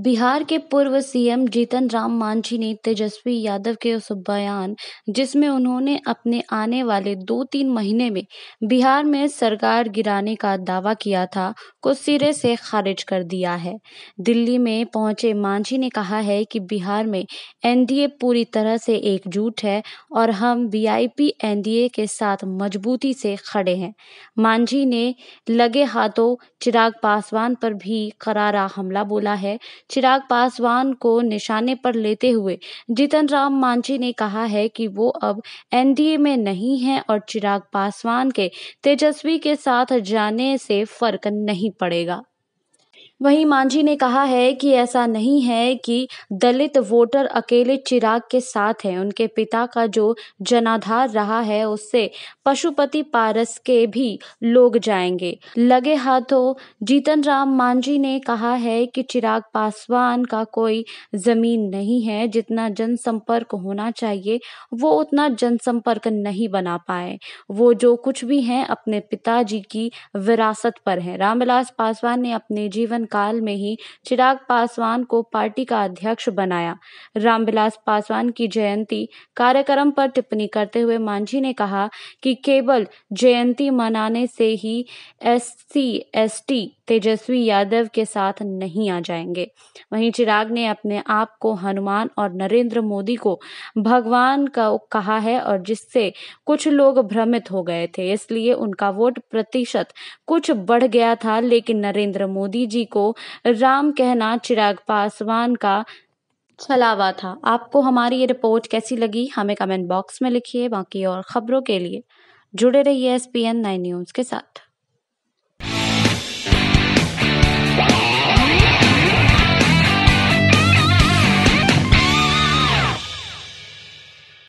बिहार के पूर्व सीएम जीतन राम मांझी ने तेजस्वी यादव के उस बयान जिसमें उन्होंने अपने आने वाले दो तीन महीने में बिहार में सरकार गिराने का दावा किया था को सिरे से खारिज कर दिया है दिल्ली में पहुंचे मांझी ने कहा है कि बिहार में एनडीए पूरी तरह से एकजुट है और हम वीआईपी एनडीए के साथ मजबूती से खड़े हैं मांझी ने लगे हाथों चिराग पासवान पर भी करारा हमला बोला है चिराग पासवान को निशाने पर लेते हुए जीतन राम मांझी ने कहा है कि वो अब एनडीए में नहीं है और चिराग पासवान के तेजस्वी के साथ जाने से फर्क नहीं पड़ेगा वहीं मांझी ने कहा है कि ऐसा नहीं है कि दलित वोटर अकेले चिराग के साथ हैं उनके पिता का जो जनाधार रहा है उससे पशुपति पारस के भी लोग जाएंगे लगे हाथों जीतन राम मांझी ने कहा है कि चिराग पासवान का कोई जमीन नहीं है जितना जनसंपर्क होना चाहिए वो उतना जनसंपर्क नहीं बना पाए वो जो कुछ भी हैं अपने पिताजी की विरासत पर हैं रामविलास पासवान ने अपने जीवन कार्यकाल में ही चिराग पासवान को पार्टी का अध्यक्ष बनाया रामविलास पासवान की जयंती कार्यक्रम पर टिप्पणी करते हुए मांझी ने कहा कि केवल जयंती मनाने से ही S C S T Tejashwi Yadav के साथ नहीं आ जाएंगे वहीं चिराग ने अपने आप को हनुमान और नरेंद्र मोदी को भगवान का कहा है और जिससे कुछ लोग भ्रमित हो गए थे इसलिए उनका वोट प्रतिशत कुछ बढ़ गया था लेकिन नरेंद्र मोदी जी को राम कहना चिराग पासवान का छलावा था आपको हमारी ये रिपोर्ट कैसी लगी हमें कमेंट बॉक्स में लिखिए बाकी और खबरों के लिए जुड़े रहिए S P N nine news के साथ